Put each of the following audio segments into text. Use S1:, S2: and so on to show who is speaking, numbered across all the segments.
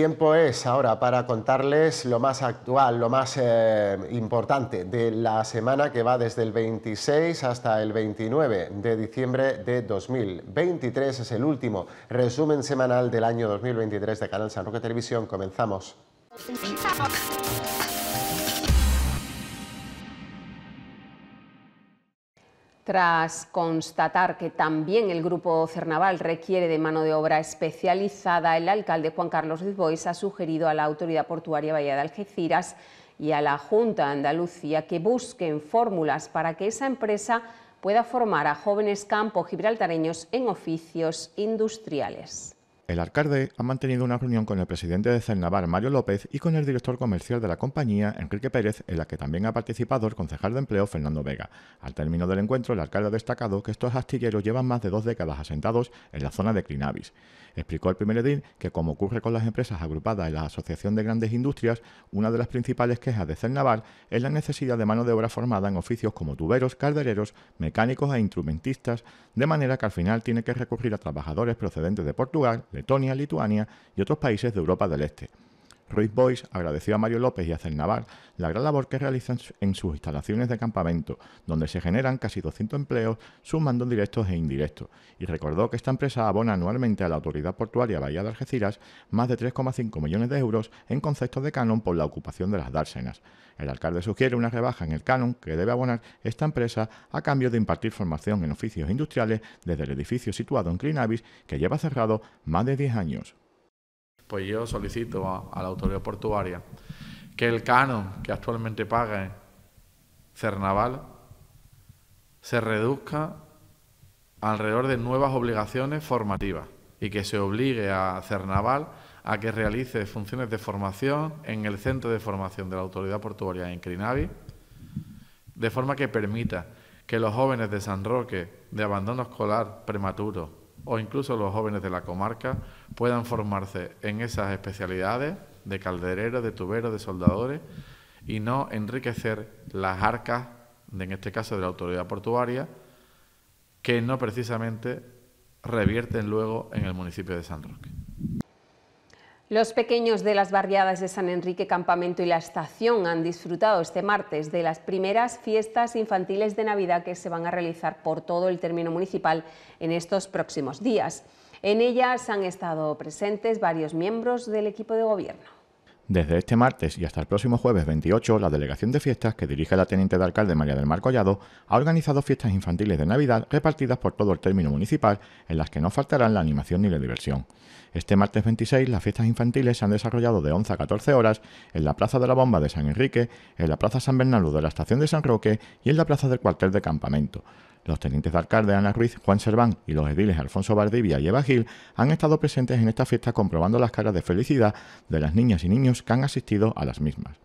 S1: tiempo es ahora para contarles lo más actual, lo más eh, importante de la semana que va desde el 26 hasta el 29 de diciembre de 2023. Es el último resumen semanal del año 2023 de Canal San Roque Televisión. Comenzamos.
S2: Tras constatar que también el grupo Cernaval requiere de mano de obra especializada, el alcalde Juan Carlos Lizbois ha sugerido a la autoridad portuaria Bahía de Algeciras y a la Junta de Andalucía que busquen fórmulas para que esa empresa pueda formar a jóvenes campos gibraltareños en oficios industriales.
S3: El alcalde ha mantenido una reunión con el presidente de Cernavar, Mario López, y con el director comercial de la compañía, Enrique Pérez, en la que también ha participado el concejal de empleo, Fernando Vega. Al término del encuentro, el alcalde ha destacado que estos astilleros llevan más de dos décadas asentados en la zona de Clinavis. Explicó el primer edil que, como ocurre con las empresas agrupadas en la Asociación de Grandes Industrias, una de las principales quejas de Cernavar es la necesidad de mano de obra formada en oficios como tuberos, caldereros, mecánicos e instrumentistas, de manera que al final tiene que recurrir a trabajadores procedentes de Portugal, Letonia, Lituania y otros países de Europa del Este. Ruiz Boyce agradeció a Mario López y a Cernaval la gran labor que realizan en sus instalaciones de campamento, donde se generan casi 200 empleos sumando directos e indirectos, y recordó que esta empresa abona anualmente a la Autoridad Portuaria Bahía de Algeciras más de 3,5 millones de euros en conceptos de canon por la ocupación de las dársenas. El alcalde sugiere una rebaja en el canon que debe abonar esta empresa a cambio de impartir formación en oficios industriales desde el edificio situado en Clinavis que lleva cerrado más de 10 años
S4: pues yo solicito a, la autoridad portuaria que el canon que actualmente paga Cernaval se reduzca alrededor de nuevas obligaciones formativas y que se obligue a Cernaval a que realice funciones de formación en el centro de formación de la autoridad portuaria en Crinavi, de forma que permita que los jóvenes de San Roque, de abandono escolar prematuro o incluso los jóvenes de la comarca puedan formarse en esas especialidades de caldereros, de tuberos, de soldadores y no enriquecer las arcas, en este caso de la autoridad portuaria, que no precisamente revierten luego en el municipio de San Roque.
S2: Los pequeños de las barriadas de San Enrique Campamento y la Estación han disfrutado este martes de las primeras fiestas infantiles de Navidad que se van a realizar por todo el término municipal en estos próximos días. En ellas han estado presentes varios miembros del equipo de gobierno.
S3: Desde este martes y hasta el próximo jueves 28, la Delegación de Fiestas, que dirige la Teniente de Alcalde María del Mar Collado, ha organizado fiestas infantiles de Navidad repartidas por todo el término municipal, en las que no faltarán la animación ni la diversión. Este martes 26, las fiestas infantiles se han desarrollado de 11 a 14 horas en la Plaza de la Bomba de San Enrique, en la Plaza San Bernardo de la Estación de San Roque y en la Plaza del Cuartel de Campamento. Los tenientes de alcalde Ana Ruiz, Juan Serván y los ediles Alfonso Bardivia y Eva Gil han estado presentes en esta fiesta comprobando las caras de felicidad de las niñas y niños que han asistido a las mismas.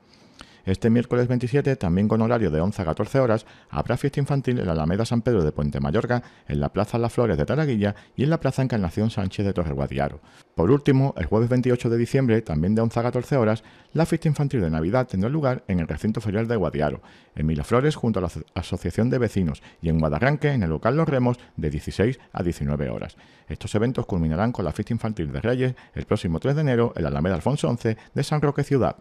S3: Este miércoles 27, también con horario de 11 a 14 horas, habrá fiesta infantil en la Alameda San Pedro de Puente Mayorga, en la Plaza Las Flores de Taraguilla y en la Plaza Encarnación Sánchez de Torre Guadiaro. Por último, el jueves 28 de diciembre, también de 11 a 14 horas, la fiesta infantil de Navidad tendrá lugar en el recinto ferial de Guadiaro, en Milaflores junto a la Asociación de Vecinos y en Guadarranque en el local Los Remos de 16 a 19 horas. Estos eventos culminarán con la fiesta infantil de Reyes el próximo 3 de enero en la Alameda Alfonso XI de San Roque Ciudad.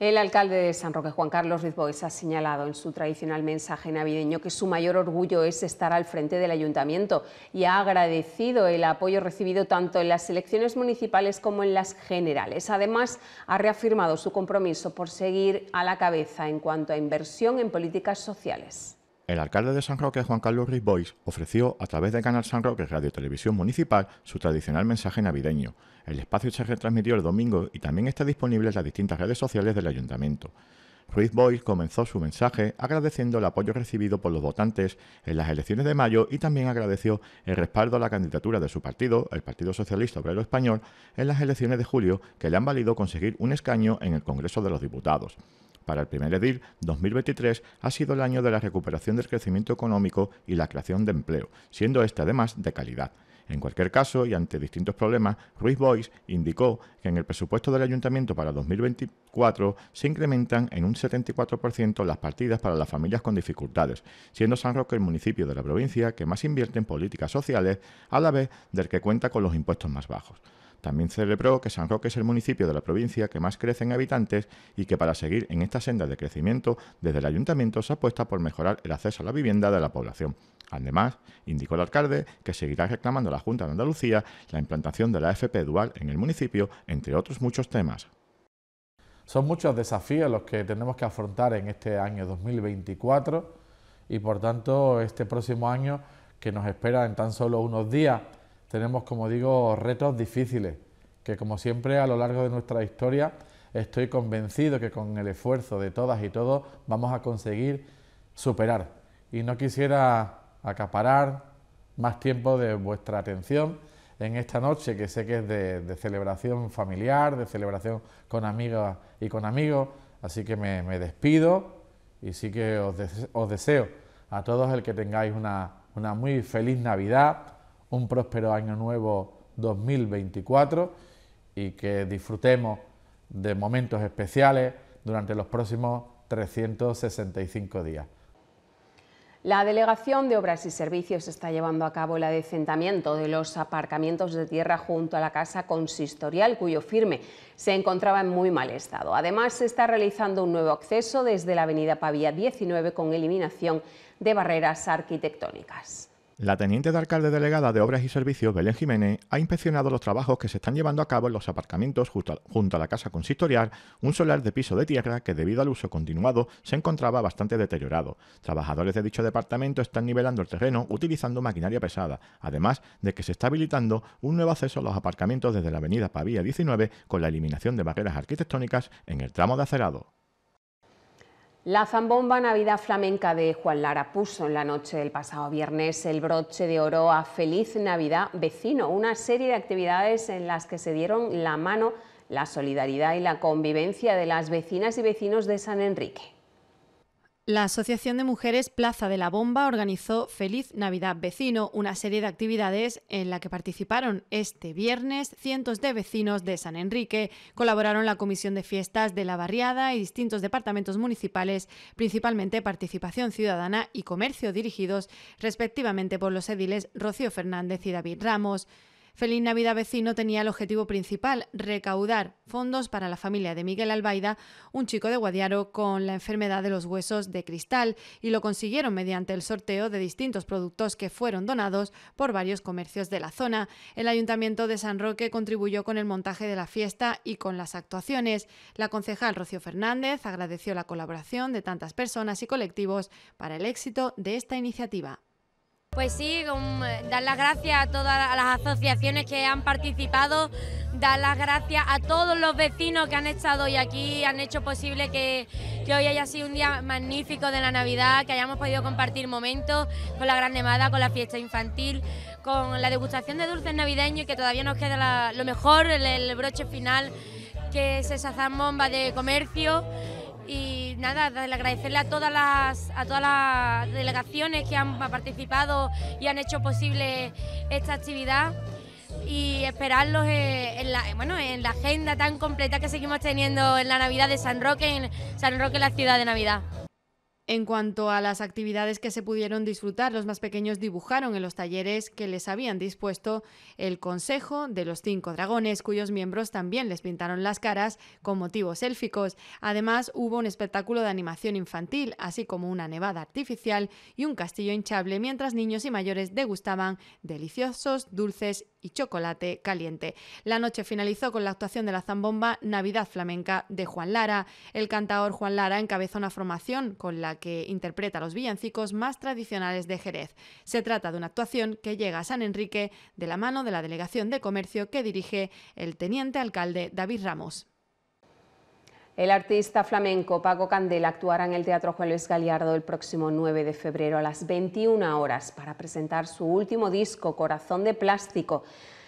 S2: El alcalde de San Roque, Juan Carlos Rizbois, ha señalado en su tradicional mensaje navideño que su mayor orgullo es estar al frente del ayuntamiento y ha agradecido el apoyo recibido tanto en las elecciones municipales como en las generales. Además, ha reafirmado su compromiso por seguir a la cabeza en cuanto a inversión en políticas sociales.
S3: El alcalde de San Roque, Juan Carlos Ruiz Boix, ofreció a través de Canal San Roque Radio Televisión Municipal su tradicional mensaje navideño. El espacio se retransmitió el domingo y también está disponible en las distintas redes sociales del ayuntamiento. Ruiz Boix comenzó su mensaje agradeciendo el apoyo recibido por los votantes en las elecciones de mayo y también agradeció el respaldo a la candidatura de su partido, el Partido Socialista Obrero Español, en las elecciones de julio que le han valido conseguir un escaño en el Congreso de los Diputados. Para el primer edil, 2023 ha sido el año de la recuperación del crecimiento económico y la creación de empleo, siendo este además de calidad. En cualquier caso, y ante distintos problemas, Ruiz Boyce indicó que en el presupuesto del ayuntamiento para 2024 se incrementan en un 74% las partidas para las familias con dificultades, siendo San Roque el municipio de la provincia que más invierte en políticas sociales, a la vez del que cuenta con los impuestos más bajos. También celebró que San Roque es el municipio de la provincia que más crece en habitantes y que para seguir en esta senda de crecimiento, desde el ayuntamiento se apuesta por mejorar el acceso a la vivienda de la población. Además, indicó el alcalde que seguirá reclamando a la Junta de Andalucía la implantación de la FP dual en el municipio, entre otros muchos temas.
S4: Son muchos desafíos los que tenemos que afrontar en este año 2024 y por tanto este próximo año que nos espera en tan solo unos días tenemos, como digo, retos difíciles, que como siempre a lo largo de nuestra historia estoy convencido que con el esfuerzo de todas y todos vamos a conseguir superar. Y no quisiera acaparar más tiempo de vuestra atención en esta noche, que sé que es de, celebración familiar, de celebración con amigas y con amigos, así que me, despido y sí que os, deseo a todos el que tengáis una muy feliz Navidad, un próspero año nuevo 2024 y que disfrutemos de momentos especiales durante los próximos 365 días.
S2: La Delegación de Obras y Servicios está llevando a cabo el adecentamiento de los aparcamientos de tierra junto a la casa consistorial, cuyo firme se encontraba en muy mal estado. Además, se está realizando un nuevo acceso desde la avenida Pavía 19 con eliminación de barreras arquitectónicas.
S3: La teniente de alcalde delegada de Obras y Servicios, Belén Jiménez, ha inspeccionado los trabajos que se están llevando a cabo en los aparcamientos junto a la casa consistorial, un solar de piso de tierra que debido al uso continuado se encontraba bastante deteriorado. Trabajadores de dicho departamento están nivelando el terreno utilizando maquinaria pesada, además de que se está habilitando un nuevo acceso a los aparcamientos desde la avenida Pavía 19 con la eliminación de barreras arquitectónicas en el tramo de acerado.
S2: La zambomba Navidad Flamenca de Juan Lara puso en la noche del pasado viernes el broche de oro a Feliz Navidad Vecino, una serie de actividades en las que se dieron la mano la solidaridad y la convivencia de las vecinas y vecinos de San Enrique.
S5: La Asociación de Mujeres Plaza de la Bomba organizó Feliz Navidad Vecino, una serie de actividades en la que participaron este viernes cientos de vecinos de San Enrique. Colaboraron la Comisión de Fiestas de la Barriada y distintos departamentos municipales, principalmente Participación Ciudadana y Comercio, dirigidos respectivamente por los ediles Rocío Fernández y David Ramos. Feliz Navidad Vecino tenía el objetivo principal, recaudar fondos para la familia de Miguel Albaida, un chico de Guadiaro con la enfermedad de los huesos de cristal, y lo consiguieron mediante el sorteo de distintos productos que fueron donados por varios comercios de la zona. El Ayuntamiento de San Roque contribuyó con el montaje de la fiesta y con las actuaciones. La concejal Rocío Fernández agradeció la colaboración de tantas personas y colectivos para el éxito de esta iniciativa
S6: pues sí, eh, dar las gracias a todas las asociaciones que han participado, dar las gracias a todos los vecinos que han estado hoy aquí, han hecho posible que, hoy haya sido un día magnífico de la Navidad, que hayamos podido compartir momentos con la Gran Nevada, con la fiesta infantil, con la degustación de dulces navideños que todavía nos queda lo mejor, el, broche final, que es esa zambomba de comercio y nada, agradecerle a todas las, a todas las delegaciones que han participado y han hecho posible esta actividad y esperarlos en la, en la agenda tan completa que seguimos teniendo en la Navidad de San Roque, en San Roque la ciudad de Navidad.
S5: En cuanto a las actividades que se pudieron disfrutar, los más pequeños dibujaron en los talleres que les habían dispuesto el Consejo de los Cinco Dragones, cuyos miembros también les pintaron las caras con motivos élficos. Además, hubo un espectáculo de animación infantil, así como una nevada artificial y un castillo hinchable, mientras niños y mayores degustaban deliciosos dulces y chocolate caliente. La noche finalizó con la actuación de la zambomba Navidad Flamenca de Juan Lara. El cantador Juan Lara encabeza una formación con la que interpreta los villancicos más tradicionales de Jerez. Se trata de una actuación que llega a San Enrique de la mano de la Delegación de Comercio que dirige el teniente alcalde David Ramos.
S2: El artista flamenco Paco Candela actuará en el Teatro Juan Luis Galiardo el próximo 9 de febrero a las 21 horas para presentar su último disco, Corazón de Plástico.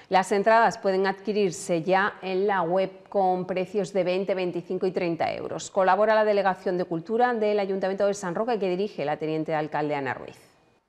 S2: Las entradas pueden adquirirse ya en la web con precios de 20, 25 y 30 euros. Colabora la Delegación de Cultura del Ayuntamiento de San Roque que dirige la Teniente Alcalde Ana Ruiz.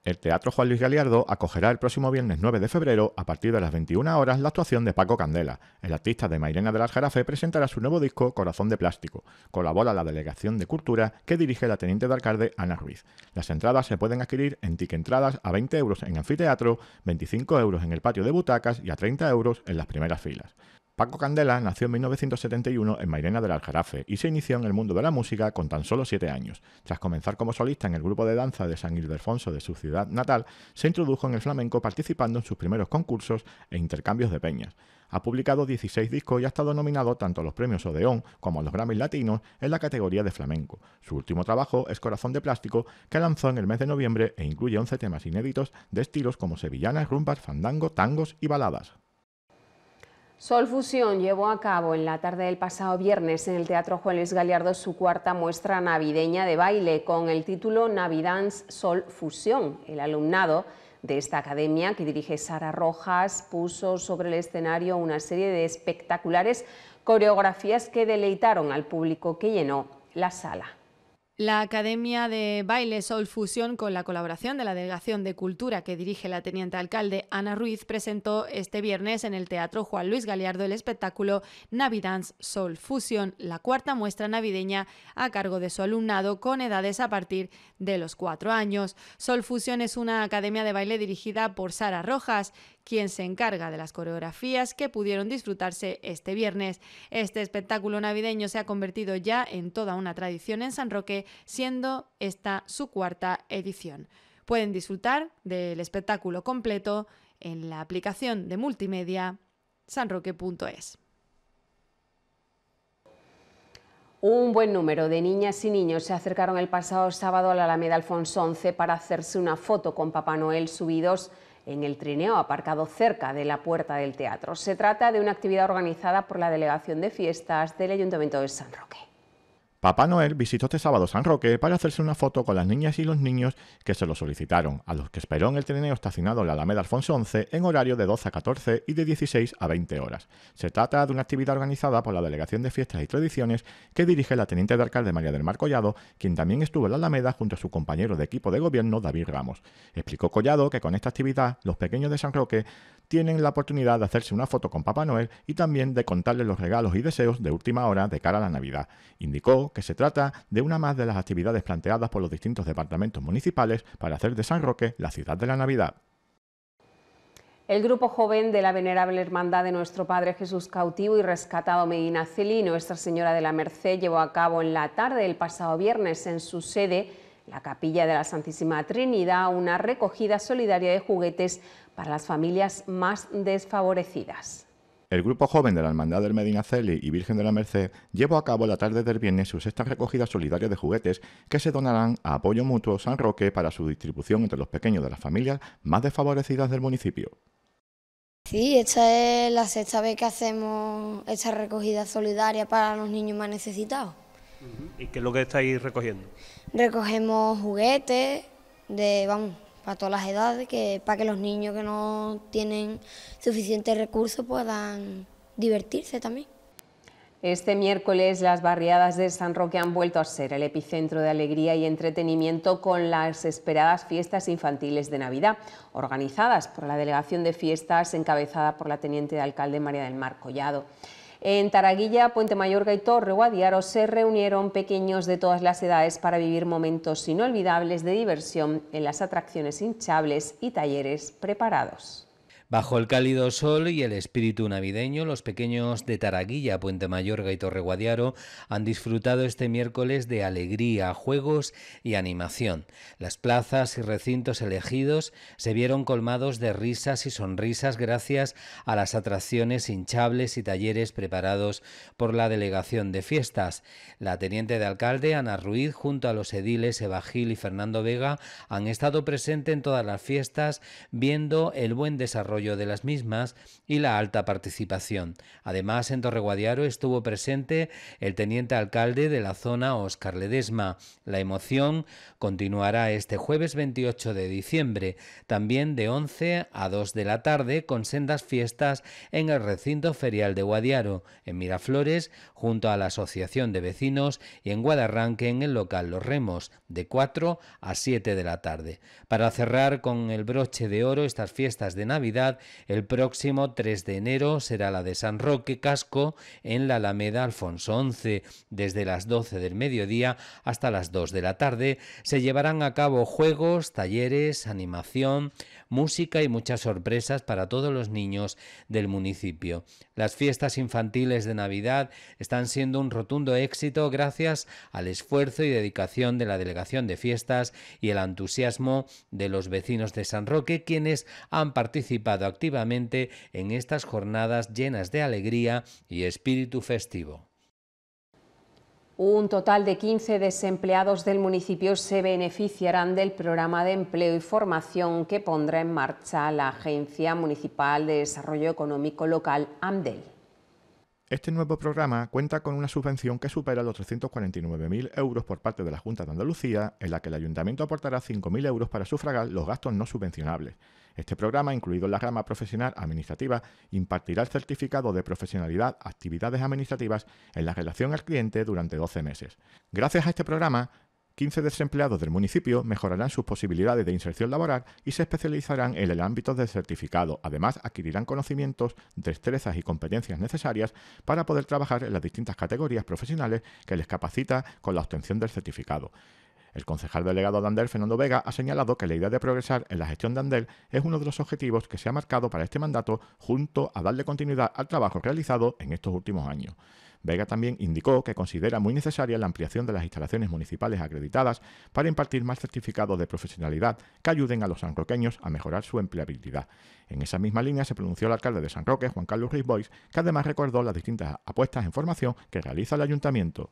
S3: El Teatro Juan Luis Galiardo acogerá el próximo viernes 9 de febrero, a partir de las 21 horas, la actuación de Paco Candela. El artista de Mairena de las Jarafe presentará su nuevo disco Corazón de Plástico. Colabora la Delegación de Cultura que dirige la Teniente de Alcalde Ana Ruiz. Las entradas se pueden adquirir en Entradas a 20 euros en anfiteatro, 25 euros en el patio de butacas y a 30 euros en las primeras filas. Paco Candela nació en 1971 en Mairena del Aljarafe y se inició en el mundo de la música con tan solo siete años. Tras comenzar como solista en el grupo de danza de San Ildefonso de su ciudad natal, se introdujo en el flamenco participando en sus primeros concursos e intercambios de peñas. Ha publicado 16 discos y ha estado nominado tanto a los premios Odeón como a los Grammys Latinos en la categoría de flamenco. Su último trabajo es Corazón de Plástico, que lanzó en el mes de noviembre e incluye 11 temas inéditos de estilos como sevillanas, rumbas, fandango, tangos y baladas.
S2: Sol Fusión llevó a cabo en la tarde del pasado viernes en el Teatro Juan Luis Galiardo su cuarta muestra navideña de baile con el título Navidance Sol Fusión. El alumnado de esta academia que dirige Sara Rojas puso sobre el escenario una serie de espectaculares coreografías que deleitaron al público que llenó la sala.
S5: La Academia de Baile Sol Fusion, con la colaboración de la Delegación de Cultura que dirige la Teniente Alcalde Ana Ruiz, presentó este viernes en el Teatro Juan Luis Galiardo el espectáculo Navidance Soul Fusion, la cuarta muestra navideña a cargo de su alumnado con edades a partir de los cuatro años. Soul Fusion es una academia de baile dirigida por Sara Rojas, quien se encarga de las coreografías que pudieron disfrutarse este viernes. Este espectáculo navideño se ha convertido ya en toda una tradición en San Roque, siendo esta su cuarta edición. Pueden disfrutar del espectáculo completo en la aplicación
S2: de multimedia
S5: sanroque.es.
S2: Un buen número de niñas y niños se acercaron el pasado sábado a la Alameda Alfonso XI para hacerse una foto con Papá Noel subidos en el trineo aparcado cerca de la puerta del teatro. Se trata de una actividad organizada por la Delegación de Fiestas del Ayuntamiento de San Roque.
S3: Papá Noel visitó este sábado San Roque para hacerse una foto con las niñas y los niños que se lo solicitaron, a los que esperó en el trineo estacionado en la Alameda Alfonso XI en horario de 12 a 14 y de 16 a 20 horas. Se trata de una actividad organizada por la Delegación de Fiestas y Tradiciones que dirige la teniente de alcalde María del Mar Collado, quien también estuvo en la Alameda junto a su compañero de equipo de gobierno David Ramos. Explicó Collado que con esta actividad los pequeños de San Roque tienen la oportunidad de hacerse una foto con Papá Noel y también de contarle los regalos y deseos de última hora de cara a la Navidad. Indicó que se trata de una más de las actividades planteadas por los distintos departamentos municipales para hacer de San Roque la ciudad de la Navidad.
S2: El grupo joven de la Venerable Hermandad de Nuestro Padre Jesús Cautivo y Rescatado Medina Celi, Nuestra Señora de la Merced, llevó a cabo en la tarde del pasado viernes en su sede, la Capilla de la Santísima Trinidad, una recogida solidaria de juguetes para las familias más desfavorecidas.
S3: El grupo joven de la Hermandad del Medina Medinaceli y Virgen de la Merced llevó a cabo la tarde del viernes sus sexta recogida solidaria de juguetes que se donarán a Apoyo Mutuo San Roque para su distribución entre los pequeños de las familias más desfavorecidas del municipio.
S6: Sí, esta es la sexta vez que hacemos esta recogida solidaria para los niños más necesitados.
S7: ¿Y qué es lo que estáis recogiendo?
S6: Recogemos juguetes de, vamos, para todas las edades, que para que los niños que no tienen suficientes recursos puedan divertirse también.
S2: Este miércoles las barriadas de San Roque han vuelto a ser el epicentro de alegría y entretenimiento con las esperadas fiestas infantiles de Navidad, organizadas por la Delegación de Fiestas encabezada por la Teniente de Alcalde María del Mar Collado. En Taraguilla, Puente Mayorga y Torre Guadiaro se reunieron pequeños de todas las edades para vivir momentos inolvidables de diversión en las atracciones hinchables y talleres preparados.
S8: Bajo el cálido sol y el espíritu navideño, los pequeños de Taraguilla, Puente Mayorga y Torre Guadiaro han disfrutado este miércoles de alegría, juegos y animación. Las plazas y recintos elegidos se vieron colmados de risas y sonrisas gracias a las atracciones hinchables y talleres preparados por la Delegación de Fiestas. La teniente de alcalde, Ana Ruiz, junto a los ediles Eva Gil y Fernando Vega, han estado presentes en todas las fiestas viendo el buen desarrollo de las mismas y la alta participación. Además, en Torreguadiaro estuvo presente el teniente alcalde de la zona, Oscar Ledesma. La emoción continuará este jueves 28 de diciembre, también de 11 a 2 de la tarde, con sendas fiestas en el recinto ferial de Guadiaro, en Miraflores, junto a la Asociación de Vecinos y en Guadarranque, en el local Los Remos, de 4 a 7 de la tarde. Para cerrar con el broche de oro estas fiestas de Navidad, el próximo 3 de enero será la de San Roque Casco en la Alameda Alfonso XI. Desde las 12 del mediodía hasta las 2 de la tarde se llevarán a cabo juegos, talleres, animación, música y muchas sorpresas para todos los niños del municipio. Las fiestas infantiles de Navidad están siendo un rotundo éxito gracias al esfuerzo y dedicación de la Delegación de Fiestas y el entusiasmo de los vecinos de San Roque, quienes han participado activamente en estas jornadas llenas de alegría y espíritu festivo.
S2: Un total de 15 desempleados del municipio se beneficiarán del programa de empleo y formación que pondrá en marcha la Agencia Municipal de Desarrollo Económico Local, AMDEL.
S3: Este nuevo programa cuenta con una subvención que supera los 349.000 euros por parte de la Junta de Andalucía, en la que el Ayuntamiento aportará 5.000 euros para sufragar los gastos no subvencionables. Este programa, incluido en la rama profesional administrativa, impartirá el certificado de profesionalidad actividades administrativas en la relación al cliente durante 12 meses. Gracias a este programa, 15 desempleados del municipio mejorarán sus posibilidades de inserción laboral y se especializarán en el ámbito del certificado. Además, adquirirán conocimientos, destrezas y competencias necesarias para poder trabajar en las distintas categorías profesionales que les capacita con la obtención del certificado. El concejal delegado de Andel, Fernando Vega, ha señalado que la idea de progresar en la gestión de Andel es uno de los objetivos que se ha marcado para este mandato junto a darle continuidad al trabajo realizado en estos últimos años. Vega también indicó que considera muy necesaria la ampliación de las instalaciones municipales acreditadas para impartir más certificados de profesionalidad que ayuden a los sanroqueños a mejorar su empleabilidad. En esa misma línea se pronunció el alcalde de San Roque, Juan Carlos Ruiz que además recordó las distintas apuestas en formación que realiza el ayuntamiento.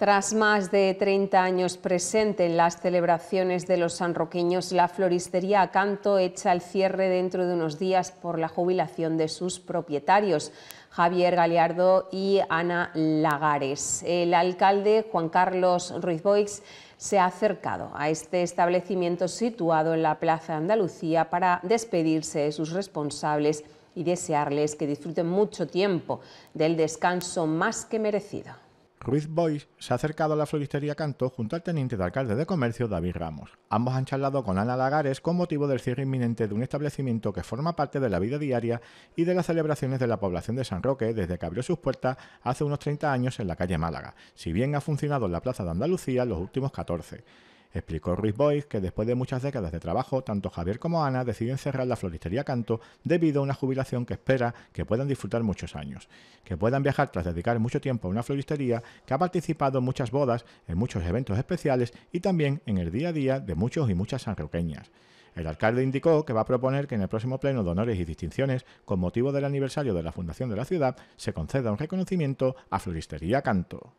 S2: Tras más de 30 años presente en las celebraciones de los sanroqueños, la floristería Acanto echa el cierre dentro de unos días por la jubilación de sus propietarios, Javier Galeardo y Ana Lagares. El alcalde Juan Carlos Ruiz Boix se ha acercado a este establecimiento situado en la Plaza Andalucía para despedirse de sus responsables y desearles que disfruten mucho tiempo del descanso más que merecido.
S3: Ruiz Boyce se ha acercado a la floristería Canto junto al teniente de alcalde de comercio David Ramos. Ambos han charlado con Ana Lagares con motivo del cierre inminente de un establecimiento que forma parte de la vida diaria y de las celebraciones de la población de San Roque desde que abrió sus puertas hace unos 30 años en la calle Málaga, si bien ha funcionado en la Plaza de Andalucía los últimos 14. Explicó Ruiz Boyce que después de muchas décadas de trabajo, tanto Javier como Ana deciden cerrar la floristería Canto debido a una jubilación que espera que puedan disfrutar muchos años, que puedan viajar tras dedicar mucho tiempo a una floristería que ha participado en muchas bodas, en muchos eventos especiales y también en el día a día de muchos y muchas sanroqueñas. El alcalde indicó que va a proponer que en el próximo pleno de honores y distinciones, con motivo del aniversario de la fundación de la ciudad, se conceda un reconocimiento a Floristería Canto.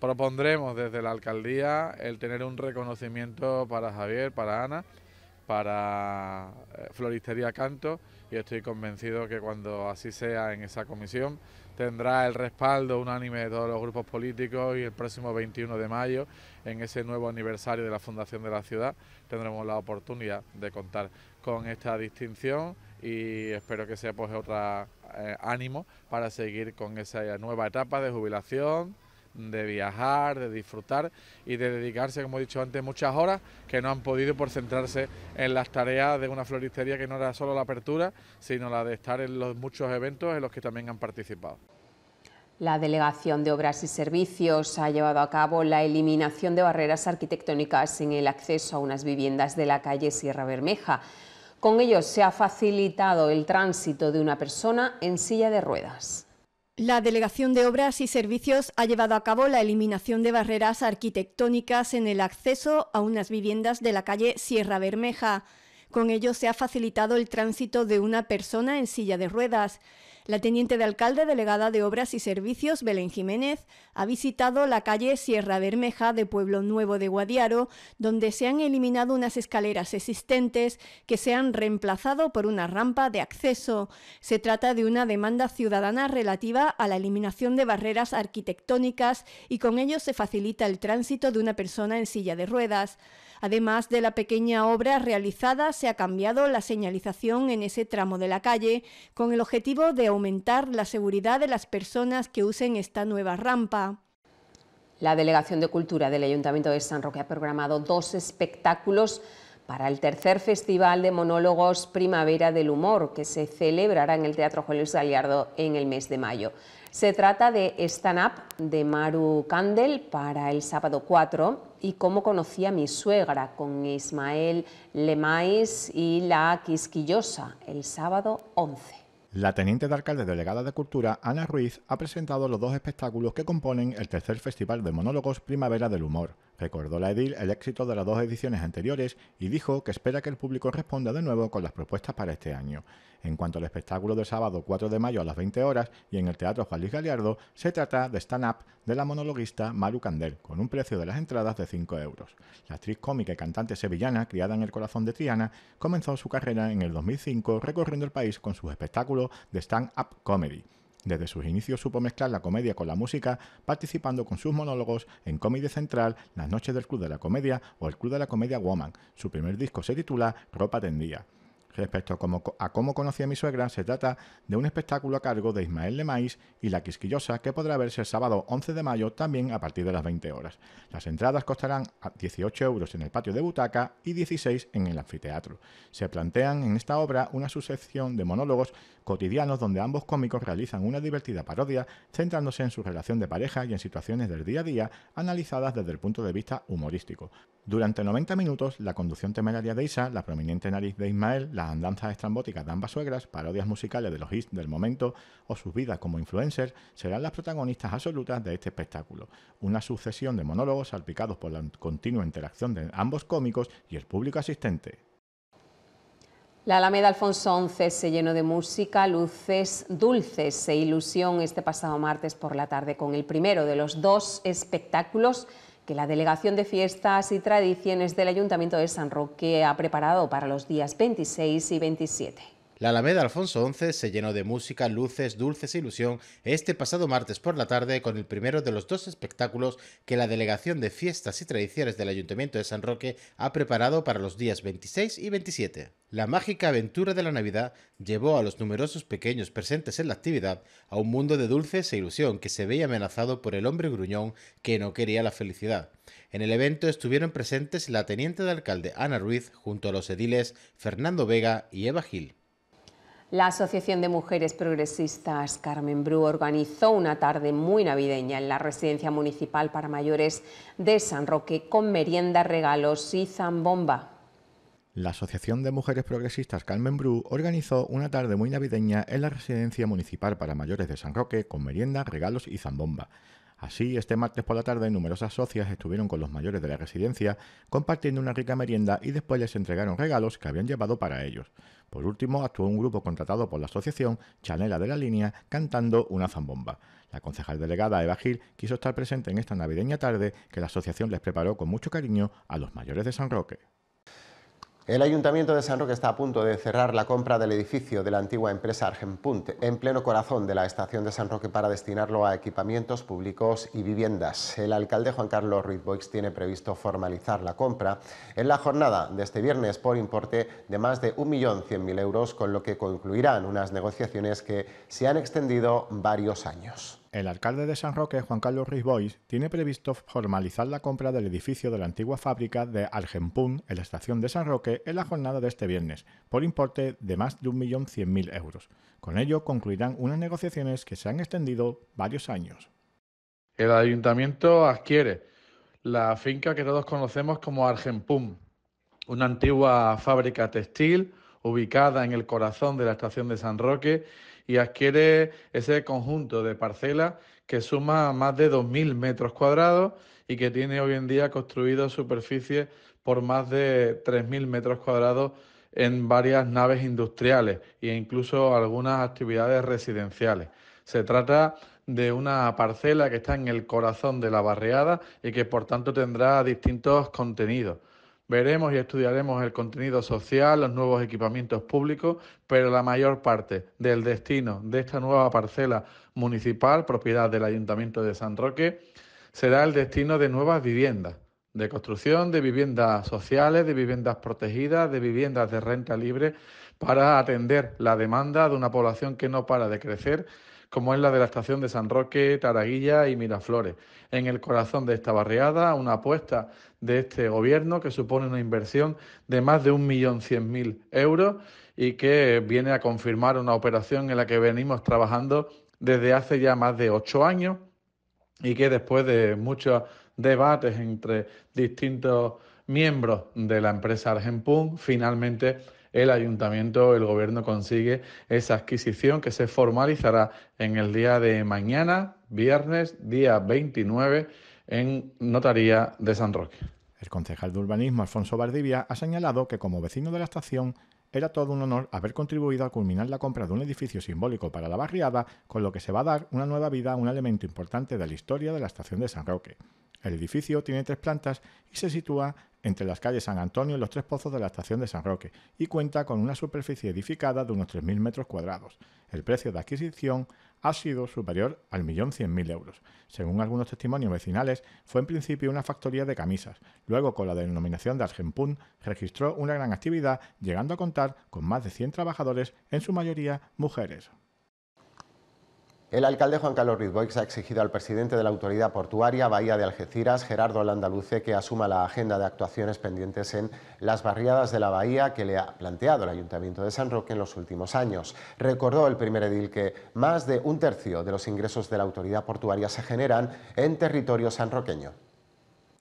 S4: Propondremos desde la alcaldía el tener un reconocimiento para Javier, para Ana, para eh, Floristería Canto y estoy convencido que cuando así sea en esa comisión tendrá el respaldo unánime de todos los grupos políticos y el próximo 21 de mayo, en ese nuevo aniversario de la Fundación de la Ciudad, tendremos la oportunidad de contar con esta distinción y espero que sea pues otro eh, ánimo para seguir con esa nueva etapa de jubilación, de viajar, de disfrutar y de dedicarse, como he dicho antes, muchas horas que no han podido por centrarse en las tareas de una floristería que no era solo la apertura, sino la de estar en los muchos eventos en los que también han participado.
S2: La Delegación de Obras y Servicios ha llevado a cabo la eliminación de barreras arquitectónicas en el acceso a unas viviendas de la calle Sierra Bermeja. Con ello se ha facilitado el tránsito de una persona en silla de ruedas. La Delegación de
S9: Obras y Servicios ha llevado a cabo la eliminación de barreras arquitectónicas en el acceso a unas viviendas de la calle Sierra Bermeja. Con ello se ha facilitado el tránsito de una persona en silla de ruedas. La teniente de alcalde delegada de Obras y Servicios, Belén Jiménez, ha visitado la calle Sierra Bermeja de Pueblo Nuevo de Guadiaro, donde se han eliminado unas escaleras existentes que se han reemplazado por una rampa de acceso. Se trata de una demanda ciudadana relativa a la eliminación de barreras arquitectónicas y con ello se facilita el tránsito de una persona en silla de ruedas. Además de la pequeña obra realizada, se ha cambiado la señalización en ese tramo de la calle con el objetivo de aumentar la seguridad de las personas que usen esta
S2: nueva rampa. La Delegación de Cultura del Ayuntamiento de San Roque ha programado dos espectáculos para el tercer Festival de Monólogos Primavera del Humor, que se celebrará en el Teatro Julio Saliardo en el mes de mayo. Se trata de Stand Up de Maru Candel para el sábado 4 y cómo conocí a mi suegra con Ismael Lemais y la Quisquillosa el sábado 11.
S3: La teniente de alcalde delegada de Cultura, Ana Ruiz, ha presentado los dos espectáculos que componen el tercer Festival de Monólogos Primavera del Humor. Recordó la edil el éxito de las dos ediciones anteriores y dijo que espera que el público responda de nuevo con las propuestas para este año. En cuanto al espectáculo del sábado 4 de mayo a las 20 horas y en el Teatro Juan Luis Galiardo, se trata de stand-up de la monologuista Maru Candel, con un precio de las entradas de 5 euros. La actriz cómica y cantante sevillana, criada en el corazón de Triana, comenzó su carrera en el 2005 recorriendo el país con sus espectáculos de stand-up comedy. Desde sus inicios supo mezclar la comedia con la música, participando con sus monólogos en Comedy Central, Las noches del Club de la Comedia o el Club de la Comedia Woman. Su primer disco se titula Ropa Tendía. Respecto a cómo, conocía conocí a mi suegra, se trata de un espectáculo a cargo de Ismael de Maíz y La Quisquillosa que podrá verse el sábado 11 de mayo también a partir de las 20 horas. Las entradas costarán 18 euros en el patio de butaca y 16 en el anfiteatro. Se plantean en esta obra una sucesión de monólogos cotidianos donde ambos cómicos realizan una divertida parodia centrándose en su relación de pareja y en situaciones del día a día analizadas desde el punto de vista humorístico. Durante 90 minutos, la conducción temeraria de Isa, la prominente nariz de Ismael, las andanzas estrambóticas de ambas suegras, parodias musicales de los hits del momento o sus vidas como influencers serán las protagonistas absolutas de este espectáculo. Una sucesión de monólogos salpicados por la continua interacción de ambos cómicos y el público asistente.
S2: La Alameda Alfonso XI se llenó de música, luces dulces e ilusión este pasado martes por la tarde con el primero de los dos espectáculos que la Delegación de Fiestas y Tradiciones del Ayuntamiento de San Roque ha preparado para los días 26 y 27.
S1: La Alameda Alfonso XI se llenó de música, luces, dulces e ilusión este pasado martes por la tarde con el primero de los dos espectáculos que la Delegación de Fiestas y Tradiciones del Ayuntamiento de San Roque ha preparado para los días 26 y 27. La mágica aventura de la Navidad llevó a los numerosos pequeños presentes en la actividad a un mundo de dulces e ilusión que se veía amenazado por el hombre gruñón que no quería la felicidad. En el evento estuvieron presentes la teniente de alcalde Ana Ruiz junto a los ediles Fernando Vega y Eva Gil.
S2: La Asociación de Mujeres Progresistas Carmen Bru organizó una tarde muy navideña en la Residencia Municipal para Mayores de San Roque con merienda, regalos y zambomba.
S3: La Asociación de Mujeres Progresistas Carmen Bru organizó una tarde muy navideña en la Residencia Municipal para Mayores de San Roque con merienda, regalos y zambomba. Así, este martes por la tarde, numerosas socias estuvieron con los mayores de la residencia compartiendo una rica merienda y después les entregaron regalos que habían llevado para ellos. Por último, actuó un grupo contratado por la asociación Chanela de la Línea cantando una zambomba. La concejal delegada Eva Gil quiso estar presente en esta navideña tarde que la asociación les preparó con mucho cariño a los mayores
S1: de San Roque. El Ayuntamiento de San Roque está a punto de cerrar la compra del edificio de la antigua empresa Argenpunt, en pleno corazón de la estación de San Roque para destinarlo a equipamientos públicos y viviendas. El alcalde Juan Carlos Ruiz Boix tiene previsto formalizar la compra en la jornada de este viernes por importe de más de 1.100.000 euros, con lo que concluirán unas negociaciones que se han extendido varios años. El alcalde de San
S3: Roque, Juan Carlos Ruiz tiene previsto formalizar la compra del
S1: edificio de la antigua fábrica de
S3: Argenpun en la estación de San Roque en la jornada de este viernes, por importe de más de 1.100.000 euros. Con ello concluirán unas negociaciones que se han extendido varios años.
S4: El ayuntamiento adquiere la finca que todos conocemos como Argenpum, una antigua fábrica textil ubicada en el corazón de la estación de San Roque y adquiere ese conjunto de parcelas que suma más de 2.000 metros cuadrados y que tiene hoy en día construido superficie por más de 3.000 metros cuadrados en varias naves industriales e incluso algunas actividades residenciales. Se trata de una parcela que está en el corazón de la barriada y que por tanto tendrá distintos contenidos. Veremos y estudiaremos el contenido social, los nuevos equipamientos públicos, pero la mayor parte del destino de esta nueva parcela municipal, propiedad del Ayuntamiento de San Roque, será el destino de nuevas viviendas, de construcción de viviendas sociales, de viviendas protegidas, de viviendas de renta libre, para atender la demanda de una población que no para de crecer como es la de la estación de San Roque, Taraguilla y Miraflores. En el corazón de esta barriada, una apuesta de este gobierno que supone una inversión de más de 1.100.000 euros y que viene a confirmar una operación en la que venimos trabajando desde hace ya más de ocho años y que después de muchos debates entre distintos miembros de la empresa Argenpun, finalmente el ayuntamiento, el gobierno consigue esa adquisición que se formalizará en el día de mañana, viernes, día 29, en Notaría de San Roque. El concejal de urbanismo,
S3: Alfonso Bardivia, ha señalado que como vecino de la estación era todo un honor haber contribuido a culminar la compra de un edificio simbólico para la barriada, con lo que se va a dar una nueva vida a un elemento importante de la historia de la estación de San Roque. El edificio tiene tres plantas y se sitúa entre las calles San Antonio y los tres pozos de la estación de San Roque y cuenta con una superficie edificada de unos 3.000 metros cuadrados. El precio de adquisición ha sido superior al millón mil euros. Según algunos testimonios vecinales, fue en principio una factoría de camisas. Luego, con la denominación de Argenpun, registró una gran actividad, llegando a contar con más de 100 trabajadores, en su mayoría mujeres.
S1: El alcalde Juan Carlos Rizboix ha exigido al presidente de la Autoridad Portuaria Bahía de Algeciras, Gerardo Landaluce, que asuma la agenda de actuaciones pendientes en las barriadas de la bahía que le ha planteado el Ayuntamiento de San Roque en los últimos años. Recordó el primer edil que más de un tercio de los ingresos de la Autoridad Portuaria se generan en territorio sanroqueño.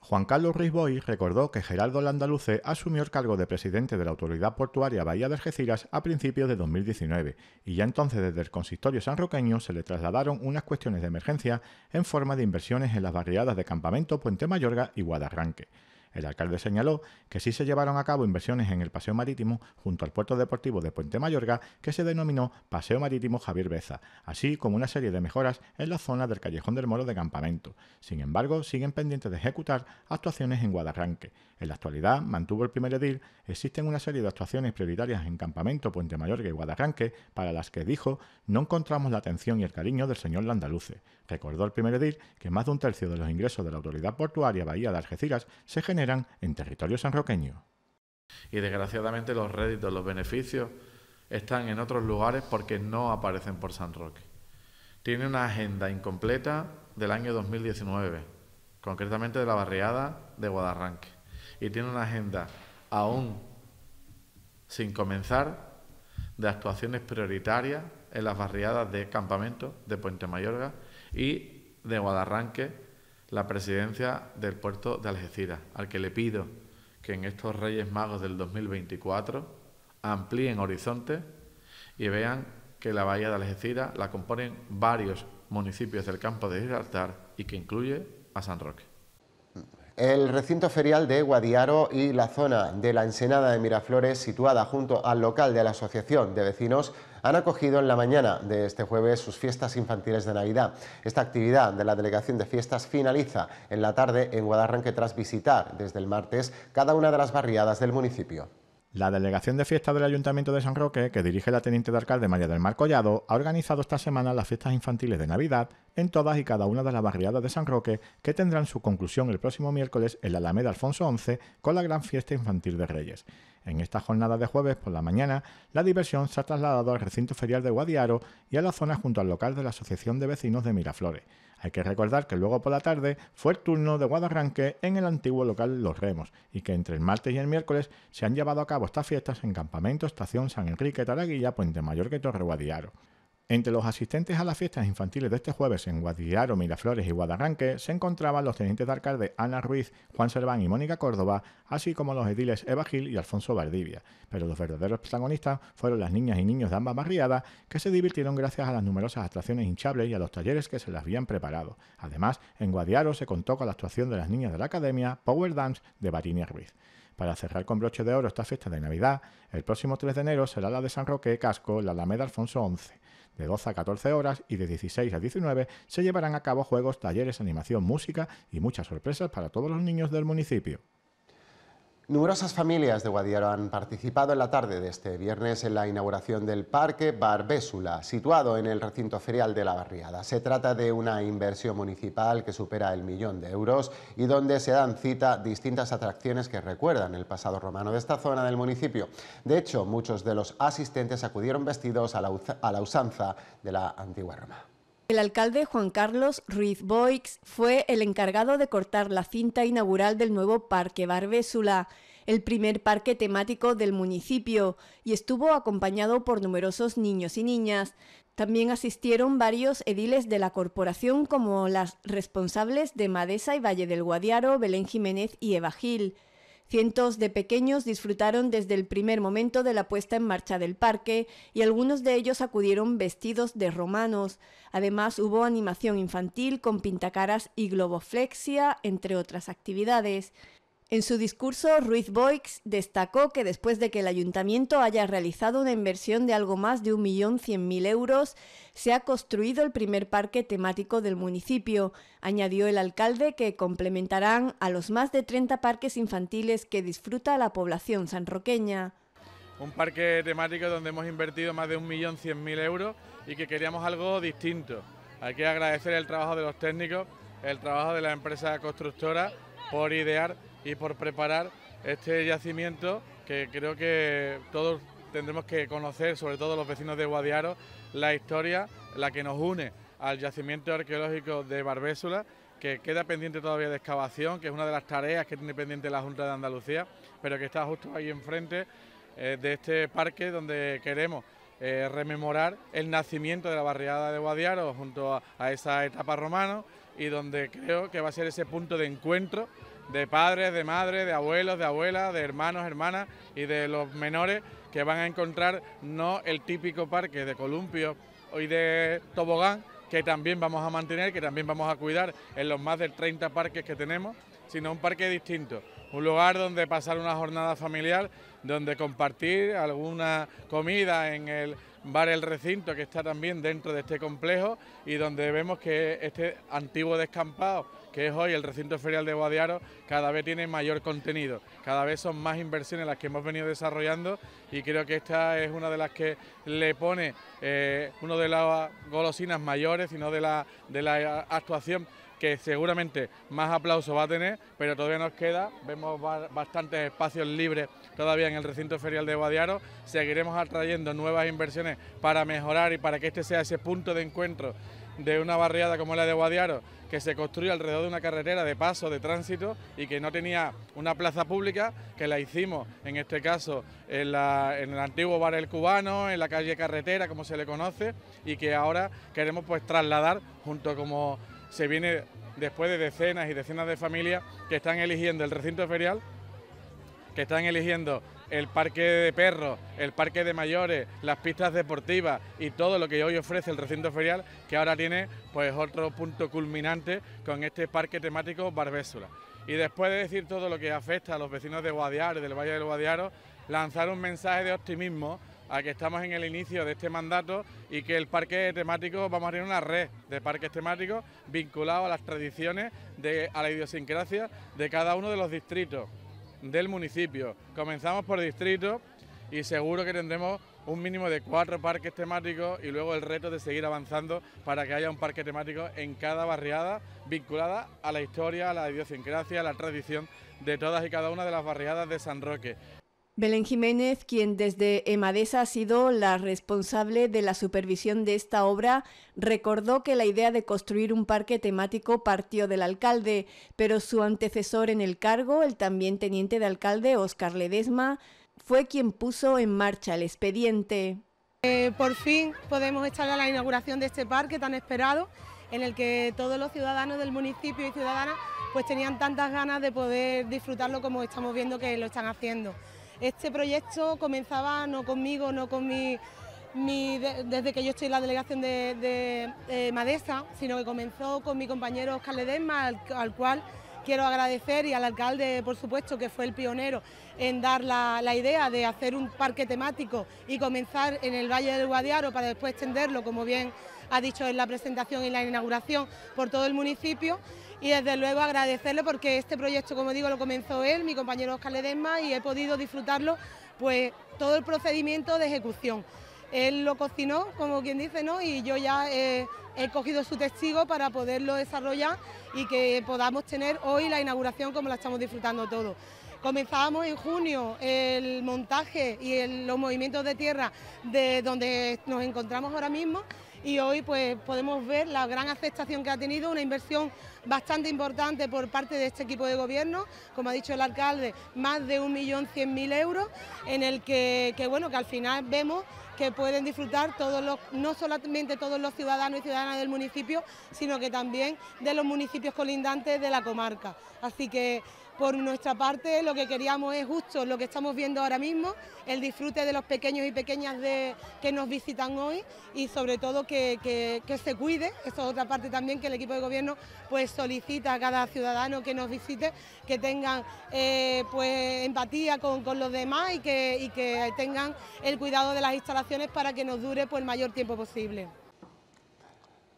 S3: Juan Carlos Riboy recordó que Geraldo Landaluce asumió el cargo de presidente de la Autoridad Portuaria Bahía de Algeciras a principios de 2019 y ya entonces desde el consistorio sanroqueño se le trasladaron unas cuestiones de emergencia en forma de inversiones en las barriadas de Campamento, Puente Mayorga y Guadarranque. El alcalde señaló que sí se llevaron a cabo inversiones en el paseo marítimo junto al puerto deportivo de Puente Mayorga que se denominó Paseo Marítimo Javier Beza, así como una serie de mejoras en la zona del Callejón del Moro de Campamento. Sin embargo, siguen pendientes de ejecutar actuaciones en Guadarranque. En la actualidad, mantuvo el primer edil, existen una serie de actuaciones prioritarias en Campamento, Puente Mayorga y Guadarranque, para las que dijo no encontramos la atención y el cariño del señor Landaluce. Recordó el primer edil que más de un tercio de los ingresos de la autoridad portuaria Bahía de Algeciras se generan en territorio sanroqueño.
S4: Y desgraciadamente los réditos, los beneficios, están en otros lugares porque no aparecen por San Roque. Tiene una agenda incompleta del año 2019, concretamente de la barriada de Guadarranque y tiene una agenda aún sin comenzar de actuaciones prioritarias en las barriadas de Campamento, de Puente Mayorga y de Guadarranque, la presidencia del puerto de Algeciras, al que le pido que en estos Reyes Magos del 2024 amplíen horizonte y vean que la bahía de Algeciras la componen varios municipios del campo de Gibraltar y que incluye a San Roque.
S1: El recinto ferial de Guadiaro y la zona de la Ensenada de Miraflores, situada junto al local de la Asociación de Vecinos, han acogido en la mañana de este jueves sus fiestas infantiles de Navidad. Esta actividad de la Delegación de Fiestas finaliza en la tarde en Guadarranque tras visitar desde el martes cada una de las barriadas del municipio. La delegación de fiestas del Ayuntamiento de San Roque, que dirige la teniente de
S3: alcalde María del Mar Collado, ha organizado esta semana las fiestas infantiles de Navidad en todas y cada una de las barriadas de San Roque, que tendrán su conclusión el próximo miércoles en la Alameda Alfonso XI con la gran fiesta infantil de Reyes. En esta jornada de jueves por la mañana, la diversión se ha trasladado al recinto ferial de Guadiaro y a la zona junto al local de la Asociación de Vecinos de Miraflores. Hay que recordar que luego por la tarde fue el turno de Guadarranque en el antiguo local Los Remos y que entre el martes y el miércoles se han llevado a cabo estas fiestas en Campamento Estación San Enrique, Taraguilla, Puente Mayor que Torre Guadiaro. Entre los asistentes a las fiestas infantiles de este jueves en Guadiaro, Miraflores y Guadarranque se encontraban los tenientes de alcalde Ana Ruiz, Juan Serván y Mónica Córdoba, así como los ediles Eva Gil y Alfonso Valdivia. Pero los verdaderos protagonistas fueron las niñas y niños de ambas barriadas, que se divirtieron gracias a las numerosas atracciones hinchables y a los talleres que se les habían preparado. Además, en Guadiaro se contó con la actuación de las niñas de la academia Power Dance de Barinia Ruiz. Para cerrar con broche de oro esta fiesta de Navidad, el próximo 3 de enero será la de San Roque Casco, la Alameda Alfonso XI. De 12 a 14 horas y de 16 a 19 se llevarán a cabo juegos, talleres, animación, música y muchas sorpresas para todos los niños del municipio.
S1: Numerosas familias de Guadiaro han participado en la tarde de este viernes en la inauguración del Parque Barbésula, situado en el recinto ferial de la barriada. Se trata de una inversión municipal que supera el millón de euros y donde se dan cita distintas atracciones que recuerdan el pasado romano de esta zona del municipio. De hecho, muchos de los asistentes acudieron vestidos a la, usanza de la antigua Roma.
S9: El alcalde Juan Carlos Ruiz Boix fue el encargado de cortar la cinta inaugural del nuevo Parque Barbésula, el primer parque temático del municipio, y estuvo acompañado por numerosos niños y niñas. También asistieron varios ediles de la corporación como las responsables de Madesa y Valle del Guadiaro, Belén Jiménez y Eva Gil. Cientos de pequeños disfrutaron desde el primer momento de la puesta en marcha del parque y algunos de ellos acudieron vestidos de romanos. Además hubo animación infantil con pintacaras y globoflexia, entre otras actividades. En su discurso, Ruiz Boix destacó que después de que el ayuntamiento haya realizado una inversión de algo más de 1.100.000 euros, se ha construido el primer parque temático del municipio. Añadió el alcalde que complementarán a los más de 30 parques infantiles que disfruta la población sanroqueña.
S4: Un parque temático donde hemos invertido más de 1.100.000 euros y que queríamos algo distinto. Hay que agradecer el trabajo de los técnicos, el trabajo de la empresa constructora por idear y por preparar este yacimiento que creo que todos tendremos que conocer, sobre todo los vecinos de Guadiaro, la historia, la que nos une al yacimiento arqueológico de Barbésula, que queda pendiente todavía de excavación, que es una de las tareas que tiene pendiente la Junta de Andalucía, pero que está justo ahí enfrente eh, de este parque donde queremos eh, rememorar el nacimiento de la barriada de Guadiaro junto a, a esa etapa romana y donde creo que va a ser ese punto de encuentro de padres, de madres, de abuelos, de abuelas, de hermanos, hermanas y de los menores que van a encontrar no el típico parque de columpio y de tobogán que también vamos a mantener, que también vamos a cuidar en los más de 30 parques que tenemos, sino un parque distinto, un lugar donde pasar una jornada familiar, donde compartir alguna comida en el bar El Recinto que está también dentro de este complejo y donde vemos que este antiguo descampado que es hoy el recinto ferial de Guadiaro, cada vez tiene mayor contenido, cada vez son más inversiones las que hemos venido desarrollando y creo que esta es una de las que le pone eh, una de las golosinas mayores sino de la, de la actuación que seguramente más aplauso va a tener, pero todavía nos queda, vemos bastantes espacios libres todavía en el recinto ferial de Guadiaro, seguiremos atrayendo nuevas inversiones para mejorar y para que este sea ese punto de encuentro de una barriada como la de Guadiaro, que se construyó alrededor de una carretera de paso, de tránsito, y que no tenía una plaza pública, que la hicimos, en este caso, en, en el antiguo bar El Cubano, en la calle Carretera, como se le conoce, y que ahora queremos pues trasladar, junto como se viene después de decenas y decenas de familias que están eligiendo el recinto ferial, que están eligiendo el parque de perros, el parque de mayores, las pistas deportivas y todo lo que hoy ofrece el recinto ferial, que ahora tiene pues otro punto culminante con este parque temático Barbésula. Y después de decir todo lo que afecta a los vecinos de Guadiar, del Valle del Guadiaro, lanzar un mensaje de optimismo a que estamos en el inicio de este mandato y que el parque temático, vamos a tener una red de parques temáticos vinculados a las tradiciones, a la idiosincrasia de cada uno de los distritos del municipio. Comenzamos por distrito y seguro que tendremos un mínimo de cuatro parques temáticos y luego el reto de seguir avanzando para que haya un parque temático en cada barriada vinculada a la historia, a la idiosincrasia, a la tradición de todas y cada una de las barriadas de San Roque.
S9: Belén Jiménez, quien desde Emadesa ha sido la responsable de la supervisión de esta obra, recordó que la idea de construir un parque temático partió del alcalde, pero su antecesor en el cargo, el también teniente de alcalde
S6: Óscar Ledesma, fue quien puso en marcha el expediente. Eh, por fin podemos estar a la inauguración de este parque tan esperado, en el que todos los ciudadanos del municipio y ciudadanas pues tenían tantas ganas de poder disfrutarlo como estamos viendo que lo están haciendo. Este proyecto comenzaba no conmigo, no con mi, desde que yo estoy en la delegación de, eh, Madesa, sino que comenzó con mi compañero Oscar Ledesma, al, cual quiero agradecer y al alcalde, por supuesto, que fue el pionero en dar la idea de hacer un parque temático y comenzar en el Valle del Guadiaro para después extenderlo, como bien ha dicho en la presentación y la inauguración por todo el municipio y desde luego agradecerle porque este proyecto, como digo, lo comenzó él, mi compañero Oscar Ledesma y he podido disfrutarlo pues todo el procedimiento de ejecución. Él lo cocinó, como quien dice, ¿no? y yo ya eh, he, cogido su testigo para poderlo desarrollar y que podamos tener hoy la inauguración como la estamos disfrutando todos. Comenzábamos en junio el montaje y los movimientos de tierra de donde nos encontramos ahora mismo y hoy pues podemos ver la gran aceptación que ha tenido, una inversión bastante importante por parte de este equipo de gobierno, como ha dicho el alcalde, más de 1.100.000 euros, en el que, bueno, que al final vemos que pueden disfrutar todos los, no solamente todos los ciudadanos y ciudadanas del municipio, sino que también de los municipios colindantes de la comarca. Así que por nuestra parte, lo que queríamos es justo lo que estamos viendo ahora mismo, el disfrute de los pequeños y pequeñas que nos visitan hoy y sobre todo que, se cuide. Eso es otra parte también que el equipo de gobierno pues solicita a cada ciudadano que nos visite que tengan eh, pues empatía con, los demás y que, que tengan el cuidado de las instalaciones para que nos dure pues, el mayor tiempo posible.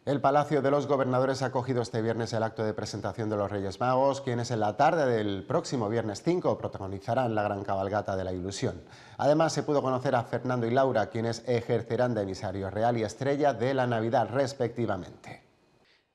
S1: El Palacio de los Gobernadores ha acogido este viernes el acto de presentación de los Reyes Magos, quienes en la tarde del próximo viernes 5 protagonizarán la gran cabalgata de la ilusión. Además, se pudo conocer a Fernando y Laura, quienes ejercerán de emisario real y estrella de la Navidad respectivamente.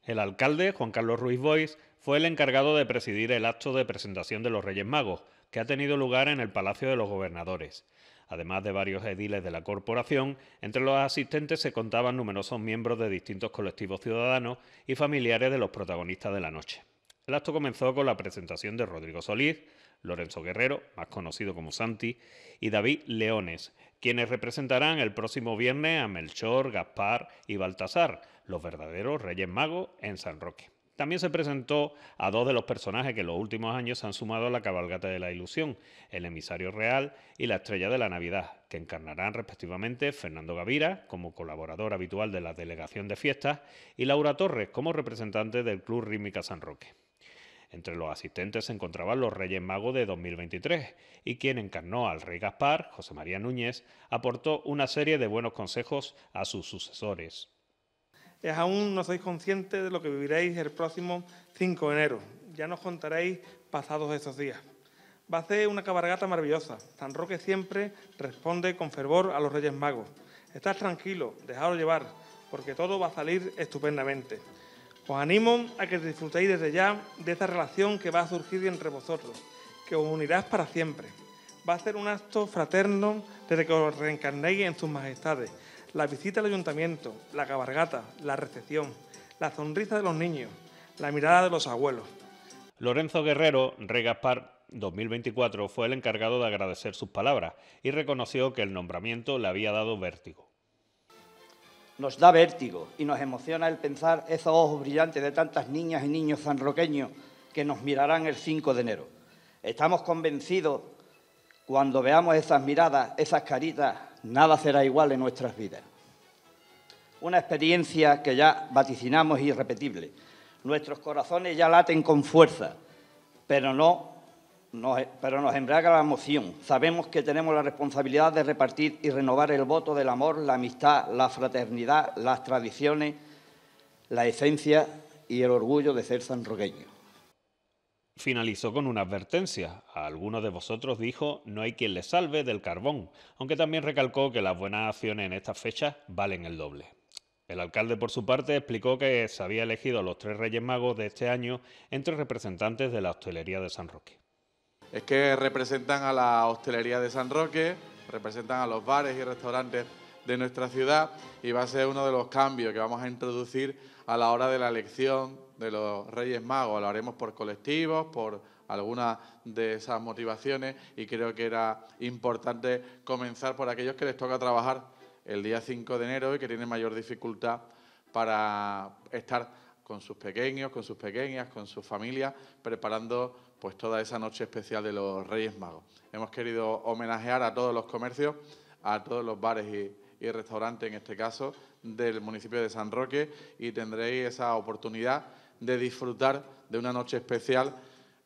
S7: El alcalde, Juan Carlos Ruiz Bois, fue el encargado de presidir el acto de presentación de los Reyes Magos, que ha tenido lugar en el Palacio de los Gobernadores además de varios ediles de la corporación, entre los asistentes se contaban numerosos miembros de distintos colectivos ciudadanos y familiares de los protagonistas de la noche. El acto comenzó con la presentación de Rodrigo Solís, Lorenzo Guerrero, más conocido como Santi, y David Leones, quienes representarán el próximo viernes a Melchor, Gaspar y Baltasar, los verdaderos Reyes Magos en San Roque. También se presentó a dos de los personajes que en los últimos años se han sumado a la cabalgata de la ilusión, el emisario real y la estrella de la Navidad, que encarnarán respectivamente Fernando Gavira como colaborador habitual de la delegación de fiestas y Laura Torres como representante del Club Rítmica San Roque. Entre los asistentes se encontraban los Reyes Magos de 2023 y quien encarnó al Rey Gaspar, José María Núñez, aportó una serie de buenos consejos a sus sucesores es aún no sois conscientes de lo que viviréis el próximo 5 de enero. Ya nos contaréis pasados esos días. Va a ser una cabargata maravillosa. San Roque siempre responde con fervor a los Reyes Magos. Estás tranquilo, dejadlo llevar, porque todo va a salir estupendamente. Os animo a que disfrutéis desde ya de esa relación que va a surgir entre vosotros, que os unirás para siempre. Va a ser un acto fraterno desde que os reencarnéis en sus majestades la visita al ayuntamiento, la cabargata, la recepción, la sonrisa de los niños, la mirada de los abuelos. Lorenzo Guerrero, Regaspar 2024, fue el encargado de agradecer sus palabras y reconoció que el nombramiento le había dado vértigo. Nos da vértigo y nos emociona el pensar esos ojos brillantes de tantas niñas y niños sanroqueños que nos mirarán el 5 de enero. Estamos convencidos, cuando veamos esas miradas, esas caritas nada será igual en nuestras vidas. Una experiencia que ya vaticinamos irrepetible. Nuestros corazones ya laten con fuerza, pero no nos, pero nos embraga la emoción. Sabemos que tenemos la responsabilidad de repartir y renovar el voto del amor, la amistad, la fraternidad, las tradiciones, la esencia y el orgullo de ser sanroqueño. Finalizó con una advertencia. A algunos de vosotros dijo, no hay quien le salve del carbón, aunque también recalcó que las buenas acciones en estas fechas valen el doble. El alcalde, por su parte, explicó que se había elegido a los tres Reyes Magos de este año entre representantes de la hostelería de San Roque.
S4: Es que representan a la hostelería de San Roque, representan a los bares y restaurantes de nuestra ciudad y va a ser uno de los cambios que vamos a introducir a la hora de la elección de los Reyes Magos, lo haremos por colectivos, por algunas de esas motivaciones y creo que era importante comenzar por aquellos que les toca trabajar el día 5 de enero y que tienen mayor dificultad para estar con sus pequeños, con sus pequeñas, con sus familias, preparando pues toda esa noche especial de los Reyes Magos. Hemos querido homenajear a todos los comercios, a todos los bares y, y restaurantes, en este caso, del municipio de San Roque, y tendréis esa oportunidad de disfrutar de una noche especial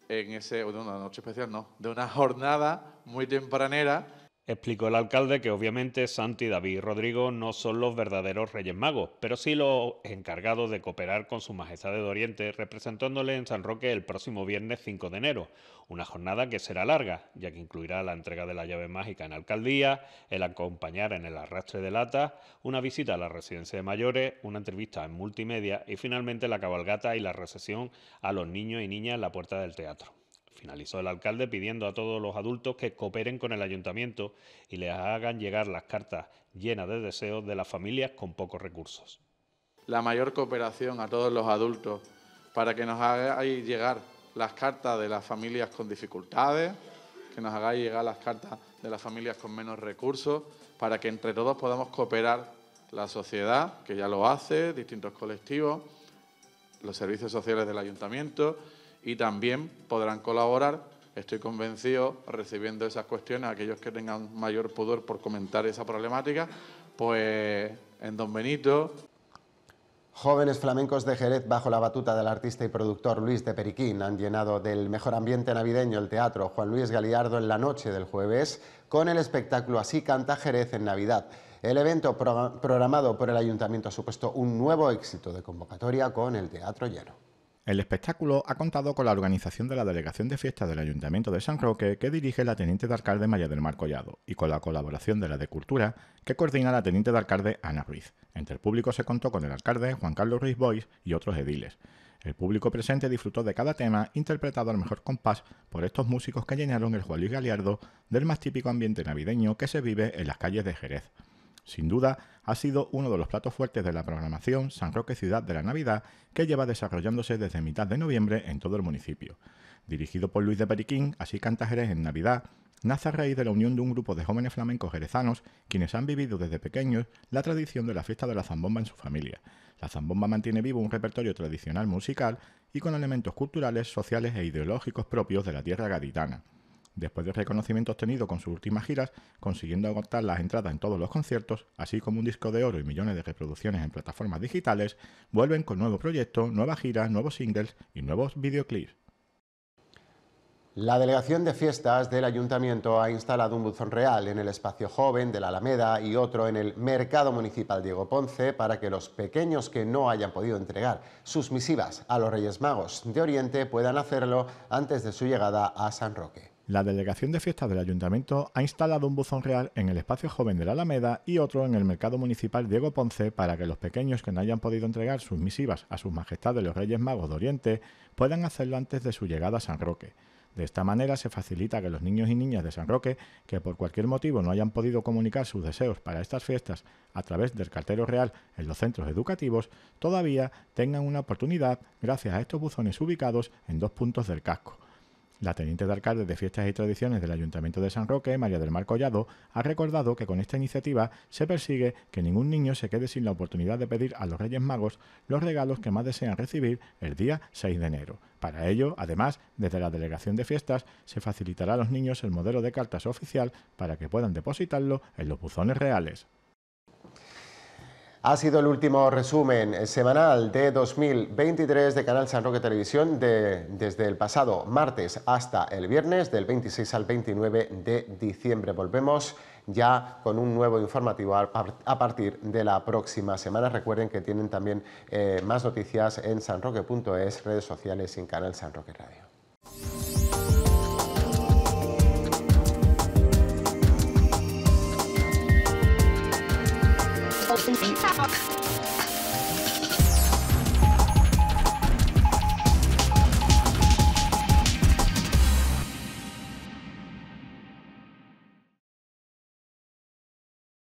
S4: en ese, de una noche especial no, de una jornada
S7: muy tempranera Explicó el alcalde que obviamente Santi, David y Rodrigo no son los verdaderos Reyes Magos, pero sí los encargados de cooperar con Su Majestad de Oriente, representándole en San Roque el próximo viernes 5 de enero, una jornada que será larga, ya que incluirá la entrega de la llave mágica en alcaldía, el acompañar en el arrastre de lata, una visita a la residencia de mayores, una entrevista en multimedia y finalmente la cabalgata y la recesión a los niños y niñas en la puerta del teatro. Finalizó el alcalde pidiendo a todos los adultos que cooperen con el ayuntamiento y les hagan llegar las cartas llenas de deseos de las familias con pocos recursos.
S4: La mayor cooperación a todos los adultos para que nos hagáis llegar las cartas de las familias con dificultades, que nos hagáis llegar las cartas de las familias con menos recursos, para que entre todos podamos cooperar la sociedad, que ya lo hace, distintos colectivos, los servicios sociales del ayuntamiento y también podrán colaborar, estoy convencido, recibiendo esas cuestiones, aquellos que tengan mayor pudor por comentar esa problemática, pues en Don Benito.
S1: Jóvenes flamencos de Jerez, bajo la batuta del artista y productor Luis de Periquín, han llenado del mejor ambiente navideño el teatro Juan Luis Galiardo en la noche del jueves con el espectáculo Así canta Jerez en Navidad. El evento programado por el ayuntamiento ha supuesto un nuevo éxito de convocatoria con el teatro lleno.
S3: El espectáculo ha contado con la organización de la Delegación de Fiestas del Ayuntamiento de San Roque, que dirige la Teniente de Alcalde María del Mar Collado, y con la colaboración de la de Cultura, que coordina la Teniente de Alcalde Ana Ruiz. Entre el público se contó con el alcalde Juan Carlos Ruiz Bois y otros ediles. El público presente disfrutó de cada tema interpretado al mejor compás por estos músicos que llenaron el Juan Luis Galiardo del más típico ambiente navideño que se vive en las calles de Jerez. Sin duda, ha sido uno de los platos fuertes de la programación San Roque Ciudad de la Navidad que lleva desarrollándose desde mitad de noviembre en todo el municipio. Dirigido por Luis de Periquín, así canta Jerez en Navidad, nace a raíz de la unión de un grupo de jóvenes flamencos jerezanos quienes han vivido desde pequeños la tradición de la fiesta de la zambomba en su familia. La zambomba mantiene vivo un repertorio tradicional musical y con elementos culturales, sociales e ideológicos propios de la tierra gaditana después del reconocimiento obtenido con sus últimas giras, consiguiendo agotar las entradas en todos los conciertos, así como un disco de oro y millones de reproducciones en plataformas digitales, vuelven con nuevo proyecto, nuevas giras, nuevos singles y
S1: nuevos videoclips. La Delegación de Fiestas del Ayuntamiento ha instalado un buzón real en el espacio joven de la Alameda y otro en el Mercado Municipal Diego Ponce para que los pequeños que no hayan podido entregar sus misivas a los Reyes Magos de Oriente puedan hacerlo antes de su llegada a San Roque.
S3: La Delegación de Fiestas del Ayuntamiento ha instalado un buzón real en el espacio joven de la Alameda y otro en el Mercado Municipal Diego Ponce para que los pequeños que no hayan podido entregar sus misivas a sus majestades los Reyes Magos de Oriente puedan hacerlo antes de su llegada a San Roque. De esta manera se facilita que los niños y niñas de San Roque, que por cualquier motivo no hayan podido comunicar sus deseos para estas fiestas a través del cartero real en los centros educativos, todavía tengan una oportunidad gracias a estos buzones ubicados en dos puntos del casco la teniente de alcalde de Fiestas y Tradiciones del Ayuntamiento de San Roque, María del Mar Collado, ha recordado que con esta iniciativa se persigue que ningún niño se quede sin la oportunidad de pedir a los Reyes Magos los regalos que más desean recibir el día 6 de enero. Para ello, además, desde la Delegación de Fiestas se facilitará a los niños el modelo de cartas oficial para que puedan depositarlo en los buzones reales.
S1: Ha sido el último resumen eh, semanal de 2023 de Canal San Roque Televisión de, desde el pasado martes hasta el viernes del 26 al 29 de diciembre. Volvemos ya con un nuevo informativo a partir de la próxima semana. Recuerden que tienen también eh, más noticias en sanroque.es, redes sociales y en Canal San Roque Radio.
S6: Fuck.